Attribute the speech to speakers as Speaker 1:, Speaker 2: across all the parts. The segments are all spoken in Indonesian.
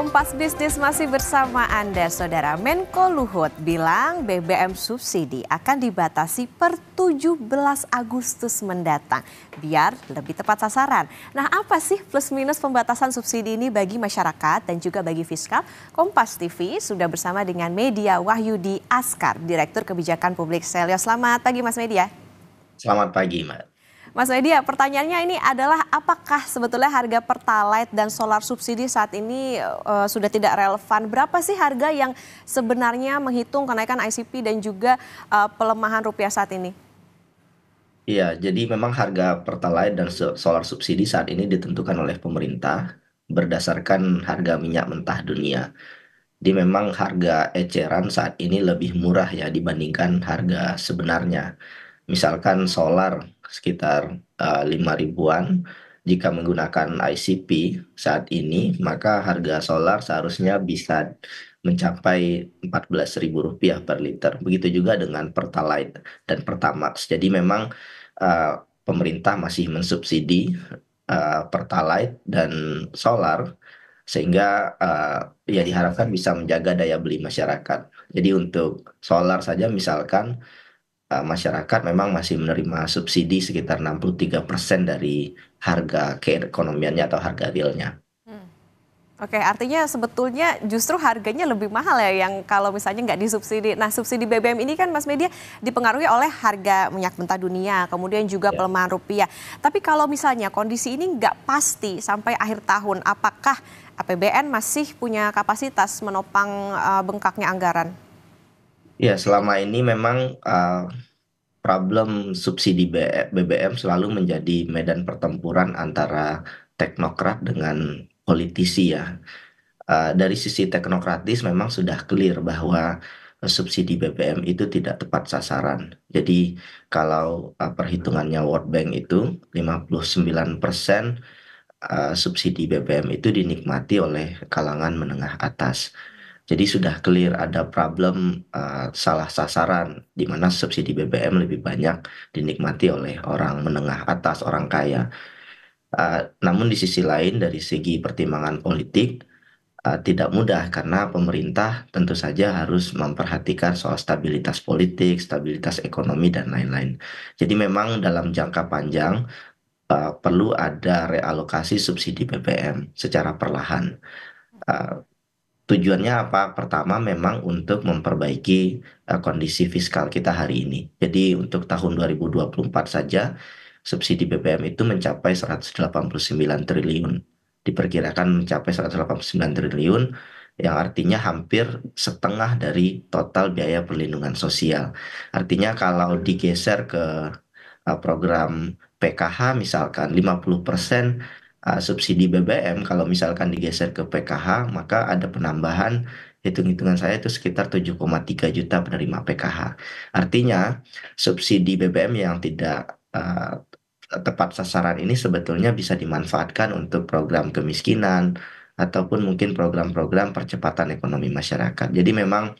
Speaker 1: Kompas Bisnis masih bersama Anda, Saudara Menko Luhut bilang BBM subsidi akan dibatasi per 17 Agustus mendatang biar lebih tepat sasaran. Nah apa sih plus minus pembatasan subsidi ini bagi masyarakat dan juga bagi fiskal? Kompas TV sudah bersama dengan Media Wahyudi Askar, Direktur Kebijakan Publik Selio. Selamat pagi Mas Media.
Speaker 2: Selamat pagi Mas.
Speaker 1: Mas Wedia, ya, pertanyaannya ini adalah apakah sebetulnya harga pertalite dan solar subsidi saat ini e, sudah tidak relevan? Berapa sih harga yang sebenarnya menghitung kenaikan ICP dan juga e, pelemahan rupiah saat ini?
Speaker 2: Iya, jadi memang harga pertalite dan solar subsidi saat ini ditentukan oleh pemerintah berdasarkan harga minyak mentah dunia. Jadi memang harga eceran saat ini lebih murah ya dibandingkan harga sebenarnya misalkan solar sekitar uh, ribuan jika menggunakan ICP saat ini maka harga solar seharusnya bisa mencapai empat belas ribu rupiah per liter. Begitu juga dengan Pertalite dan Pertamax. Jadi memang uh, pemerintah masih mensubsidi uh, Pertalite dan solar sehingga uh, ya diharapkan bisa menjaga daya beli masyarakat. Jadi untuk solar saja misalkan Eh, masyarakat memang masih menerima subsidi sekitar 63% dari harga keekonomiannya atau harga realnya. Hmm.
Speaker 1: Oke, artinya sebetulnya justru harganya lebih mahal ya yang kalau misalnya nggak disubsidi. Nah, subsidi BBM ini kan Mas Media dipengaruhi oleh harga minyak mentah dunia, kemudian juga ya. pelemahan rupiah. Tapi kalau misalnya kondisi ini nggak pasti sampai akhir tahun, apakah APBN masih punya kapasitas menopang eh, bengkaknya anggaran?
Speaker 2: Ya, selama ini memang uh, problem subsidi BBM selalu menjadi medan pertempuran antara teknokrat dengan politisi ya. Uh, dari sisi teknokratis memang sudah clear bahwa subsidi BBM itu tidak tepat sasaran. Jadi kalau uh, perhitungannya World Bank itu 59 persen uh, subsidi BBM itu dinikmati oleh kalangan menengah atas. Jadi sudah clear ada problem uh, salah sasaran di mana subsidi BBM lebih banyak dinikmati oleh orang menengah atas, orang kaya. Uh, namun di sisi lain dari segi pertimbangan politik uh, tidak mudah karena pemerintah tentu saja harus memperhatikan soal stabilitas politik, stabilitas ekonomi dan lain-lain. Jadi memang dalam jangka panjang uh, perlu ada realokasi subsidi BBM secara perlahan. Uh, Tujuannya apa? Pertama memang untuk memperbaiki uh, kondisi fiskal kita hari ini. Jadi untuk tahun 2024 saja subsidi BBM itu mencapai 189 triliun. Diperkirakan mencapai 189 triliun yang artinya hampir setengah dari total biaya perlindungan sosial. Artinya kalau digeser ke uh, program PKH misalkan 50% uh, subsidi BBM kalau misalkan digeser ke PKH maka ada penambahan hitung-hitungan saya itu sekitar 7,3 juta penerima PKH. Artinya subsidi BBM yang tidak uh, tepat sasaran ini sebetulnya bisa dimanfaatkan untuk program kemiskinan ataupun mungkin program-program percepatan ekonomi masyarakat. Jadi memang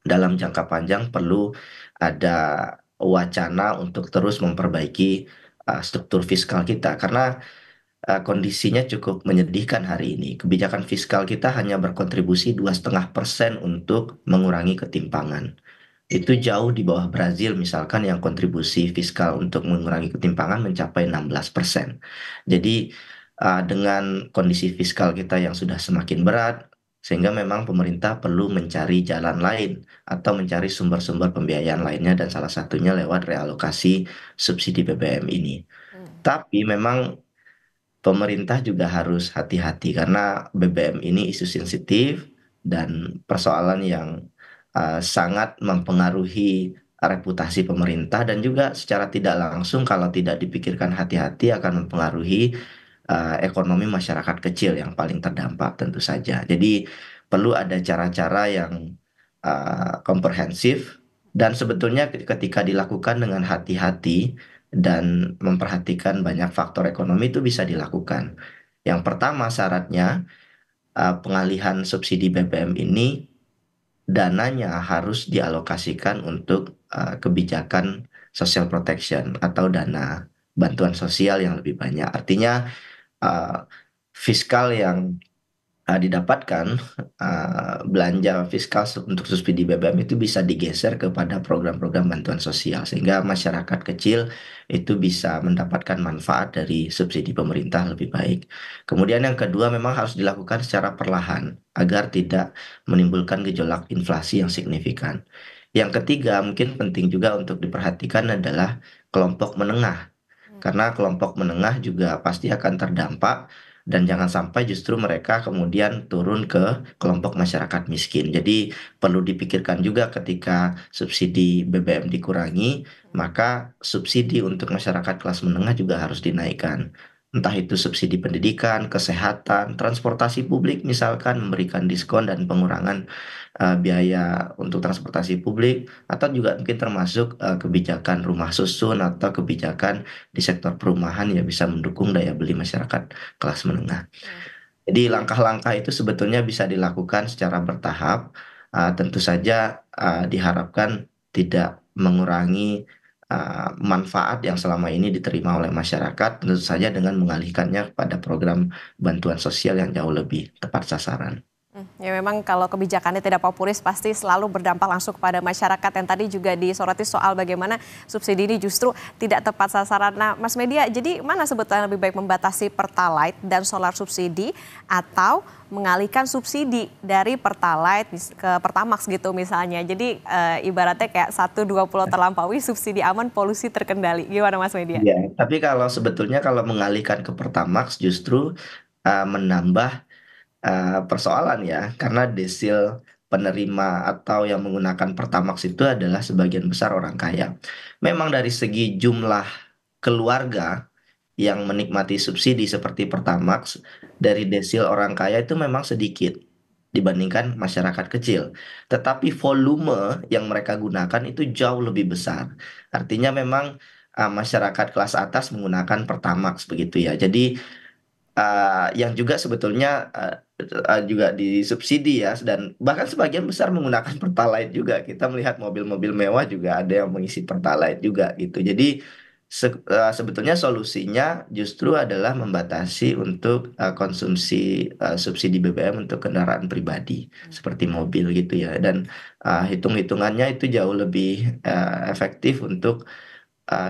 Speaker 2: dalam jangka panjang perlu ada wacana untuk terus memperbaiki uh, struktur fiskal kita karena Eh, kondisinya cukup menyedihkan hari ini. Kebijakan fiskal kita hanya berkontribusi 2,5 persen untuk mengurangi ketimpangan. Itu jauh di bawah Brazil misalkan yang kontribusi fiskal untuk mengurangi ketimpangan mencapai 16 persen. Jadi eh, dengan kondisi fiskal kita yang sudah semakin berat, sehingga memang pemerintah perlu mencari jalan lain atau mencari sumber-sumber pembiayaan lainnya dan salah satunya lewat realokasi subsidi BBM ini. Hmm. Tapi memang pemerintah juga harus hati-hati karena BBM ini isu sensitif dan persoalan yang uh, sangat mempengaruhi reputasi pemerintah dan juga secara tidak langsung kalau tidak dipikirkan hati-hati akan mempengaruhi uh, ekonomi masyarakat kecil yang paling terdampak tentu saja. Jadi perlu ada cara-cara yang uh, komprehensif dan sebetulnya ketika dilakukan dengan hati-hati dan memperhatikan banyak faktor ekonomi itu bisa dilakukan. Yang pertama syaratnya eh, pengalihan subsidi BBM ini dananya harus dialokasikan untuk eh, kebijakan social protection atau dana bantuan sosial yang lebih banyak. Artinya eh, fiskal yang Eh, didapatkan uh, belanja fiskal untuk subsidi BBM itu bisa digeser kepada program-program bantuan sosial sehingga masyarakat kecil itu bisa mendapatkan manfaat dari subsidi pemerintah lebih baik. Kemudian yang kedua memang harus dilakukan secara perlahan agar tidak menimbulkan gejolak inflasi yang signifikan. Yang ketiga mungkin penting juga untuk diperhatikan adalah kelompok menengah hmm. karena kelompok menengah juga pasti akan terdampak dan jangan sampai justru mereka kemudian turun ke kelompok masyarakat miskin. Jadi perlu dipikirkan juga ketika subsidi BBM dikurangi, maka subsidi untuk masyarakat kelas menengah juga harus dinaikkan entah itu subsidi pendidikan, kesehatan, transportasi publik misalkan memberikan diskon dan pengurangan uh, biaya untuk transportasi publik atau juga mungkin termasuk uh, kebijakan rumah susun atau kebijakan di sektor perumahan yang bisa mendukung daya beli masyarakat kelas menengah. Jadi langkah-langkah itu sebetulnya bisa dilakukan secara bertahap. Uh, tentu saja uh, diharapkan tidak mengurangi Eh, manfaat yang selama ini diterima oleh masyarakat tentu saja dengan mengalihkannya pada program bantuan sosial yang jauh lebih tepat sasaran.
Speaker 1: Ya memang kalau kebijakannya tidak populis pasti selalu berdampak langsung kepada masyarakat yang tadi juga disoroti soal bagaimana subsidi ini justru tidak tepat sasaran. Nah Mas Media, jadi mana sebetulnya lebih baik membatasi pertalite dan solar subsidi atau mengalihkan subsidi dari pertalite ke pertamax gitu misalnya. Jadi e, ibaratnya kayak satu dua 120 terlampaui subsidi aman polusi terkendali. Gimana Mas Media? Ya,
Speaker 2: tapi kalau sebetulnya kalau mengalihkan ke pertamax justru e, menambah Eh, persoalan ya karena desil penerima atau yang menggunakan pertamax itu adalah sebagian besar orang kaya. Memang dari segi jumlah keluarga yang menikmati subsidi seperti pertamax dari desil orang kaya itu memang sedikit dibandingkan masyarakat kecil. Tetapi volume yang mereka gunakan itu jauh lebih besar. Artinya memang uh, masyarakat kelas atas menggunakan pertamax begitu ya. Jadi uh, yang juga sebetulnya uh, Eh, juga disubsidi ya dan bahkan sebagian besar menggunakan pertalite juga kita melihat mobil-mobil mewah juga ada yang mengisi pertalite juga gitu jadi se eh, sebetulnya solusinya justru adalah membatasi untuk eh, konsumsi subsidi BBM untuk kendaraan pribadi hmm. seperti mobil gitu ya dan hitung-hitungannya itu jauh lebih efektif untuk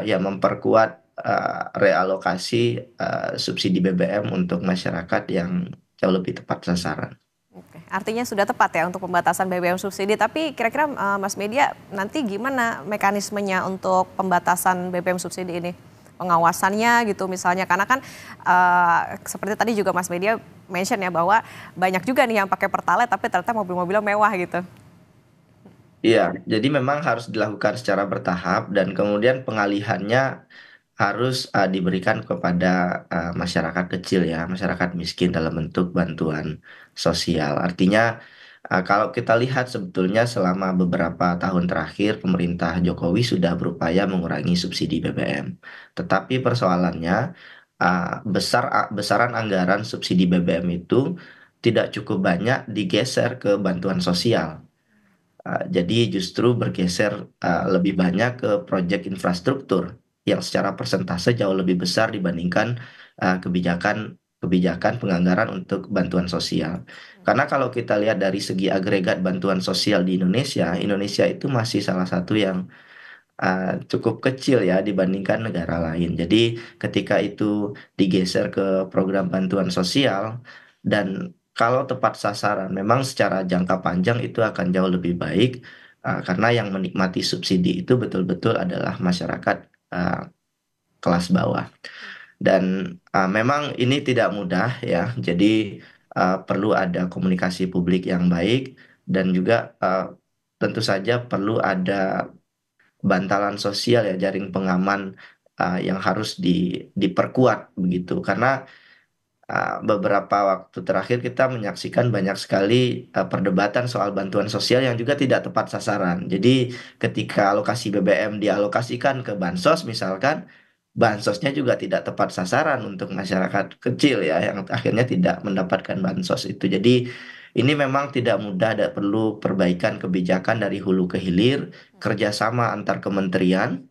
Speaker 2: ya memperkuat uh, realokasi uh, subsidi BBM untuk masyarakat yang jauh lebih tepat sasaran.
Speaker 1: Oke, artinya sudah tepat ya untuk pembatasan BBM subsidi. Tapi kira-kira uh, Mas Media nanti gimana mekanismenya untuk pembatasan BBM subsidi ini? pengawasannya gitu misalnya karena kan uh, seperti tadi juga Mas Media mention ya bahwa banyak juga nih yang pakai pertalite tapi ternyata mobil-mobilnya mewah gitu.
Speaker 2: Iya, jadi memang harus dilakukan secara bertahap dan kemudian pengalihannya harus, uh, diberikan kepada, uh, masyarakat kecil ya, masyarakat miskin dalam bentuk bantuan sosial. Artinya, uh, kalau kita lihat sebetulnya selama beberapa tahun terakhir pemerintah Jokowi sudah berupaya mengurangi subsidi BBM. Tetapi persoalannya, uh, besar uh, besaran anggaran subsidi BBM itu tidak cukup banyak digeser ke bantuan sosial. uh, jadi justru bergeser, uh, lebih banyak ke proyek infrastruktur yang secara persentase jauh lebih besar dibandingkan uh, kebijakan kebijakan penganggaran untuk bantuan sosial. Hmm. Karena kalau kita lihat dari segi agregat bantuan sosial di Indonesia, Indonesia itu masih salah satu yang uh, cukup kecil ya dibandingkan negara lain. Jadi ketika itu digeser ke program bantuan sosial dan kalau tepat sasaran, memang secara jangka panjang itu akan jauh lebih baik uh, karena yang menikmati subsidi itu betul-betul adalah masyarakat Eh, kelas bawah. Dan uh, memang ini tidak mudah ya. Jadi uh, perlu ada komunikasi publik yang baik dan juga uh, tentu saja perlu ada bantalan sosial ya jaring pengaman uh, yang harus di, diperkuat begitu karena Ah, beberapa waktu terakhir kita menyaksikan banyak sekali ah, perdebatan soal bantuan sosial yang juga tidak tepat sasaran. Jadi ketika alokasi BBM dialokasikan ke bansos misalkan bansosnya juga tidak tepat sasaran untuk masyarakat kecil ya yang akhirnya tidak mendapatkan bansos itu. Jadi ini memang tidak mudah dan perlu perbaikan kebijakan dari hulu ke hilir, kerjasama antar kementerian,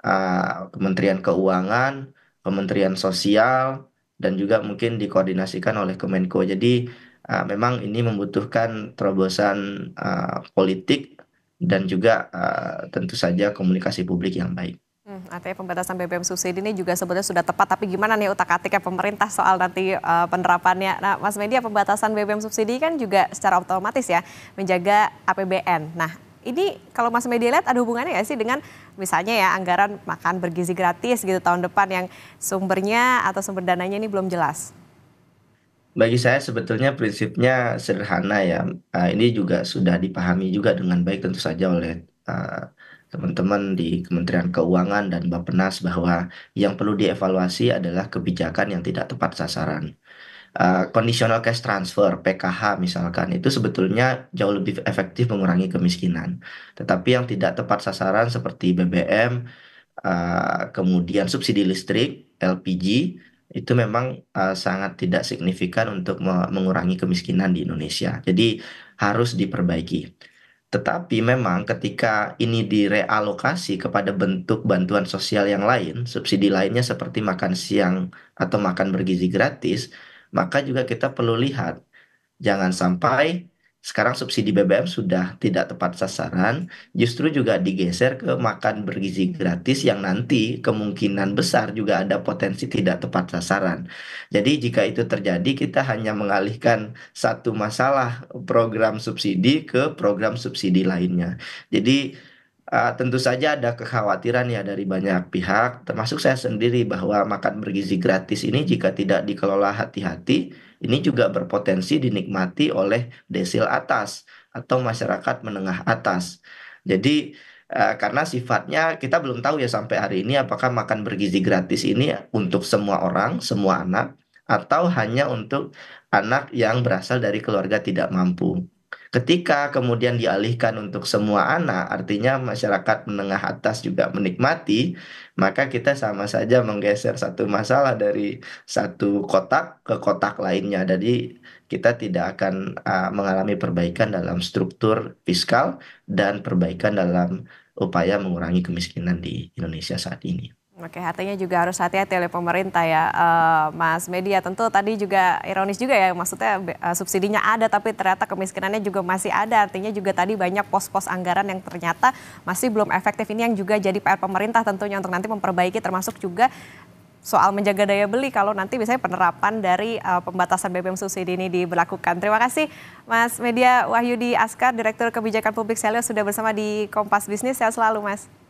Speaker 2: ah, Kementerian Keuangan, Kementerian Sosial, dan juga mungkin dikoordinasikan oleh Kemenko. Jadi uh, memang ini membutuhkan terobosan uh, politik dan juga uh, tentu saja komunikasi publik yang baik.
Speaker 1: Hmm, artinya pembatasan BBM subsidi ini juga sebetulnya sudah tepat, tapi gimana nih utak-atiknya pemerintah soal nanti uh, penerapannya? Nah, Mas Media, ya pembatasan BBM subsidi kan juga secara otomatis ya menjaga APBN. Nah, ini kalau Mas Media lihat ada hubungannya nggak sih dengan misalnya ya anggaran makan bergizi gratis gitu tahun depan yang sumbernya atau sumber dananya ini belum jelas?
Speaker 2: Bagi saya sebetulnya prinsipnya sederhana ya. Ah, ini juga sudah dipahami juga dengan baik tentu saja oleh uh, teman-teman di Kementerian Keuangan dan Bappenas bahwa yang perlu dievaluasi adalah kebijakan yang tidak tepat sasaran. Eh, conditional cash transfer PKH misalkan itu sebetulnya jauh lebih efektif mengurangi kemiskinan. Tetapi yang tidak tepat sasaran seperti BBM, uh, eh, kemudian subsidi listrik, LPG itu memang uh, sangat tidak signifikan untuk mengurangi kemiskinan di Indonesia. Jadi harus diperbaiki. Tetapi memang ketika ini direalokasi kepada bentuk bantuan sosial yang lain, subsidi lainnya seperti makan siang atau makan bergizi gratis, maka juga kita perlu lihat jangan sampai sekarang subsidi BBM sudah tidak tepat sasaran, justru juga digeser ke makan bergizi gratis yang nanti kemungkinan besar juga ada potensi tidak tepat sasaran. Jadi jika itu terjadi kita hanya mengalihkan satu masalah program subsidi ke program subsidi lainnya. Jadi uh, tentu saja ada kekhawatiran ya dari banyak pihak, termasuk saya sendiri bahwa makan bergizi gratis ini jika tidak dikelola hati-hati, ini juga berpotensi dinikmati oleh desil atas atau masyarakat menengah atas. Jadi eh, karena sifatnya kita belum tahu ya sampai hari ini apakah makan bergizi gratis ini untuk semua orang, semua anak atau hanya untuk anak yang berasal dari keluarga tidak mampu. Ketika kemudian dialihkan untuk semua anak, artinya masyarakat menengah atas juga menikmati, maka kita sama saja menggeser satu masalah dari satu kotak ke kotak lainnya. Jadi kita tidak akan uh, mengalami perbaikan dalam struktur fiskal dan perbaikan dalam upaya mengurangi kemiskinan di Indonesia saat ini.
Speaker 1: Oke, artinya juga harus hati-hati oleh pemerintah ya, eh, Mas Media. Ya, tentu tadi juga ironis juga ya, maksudnya eh, subsidinya ada, tapi ternyata kemiskinannya juga masih ada. Artinya juga tadi banyak pos-pos anggaran yang ternyata masih belum efektif. Ini yang juga jadi PR pemerintah tentunya untuk nanti memperbaiki, termasuk juga soal menjaga daya beli kalau nanti misalnya penerapan dari uh, pembatasan BBM subsidi ini diberlakukan. Terima kasih Mas Media Wahyudi Askar, Direktur Kebijakan Publik Selio sudah bersama di Kompas Bisnis. Sehat selalu Mas.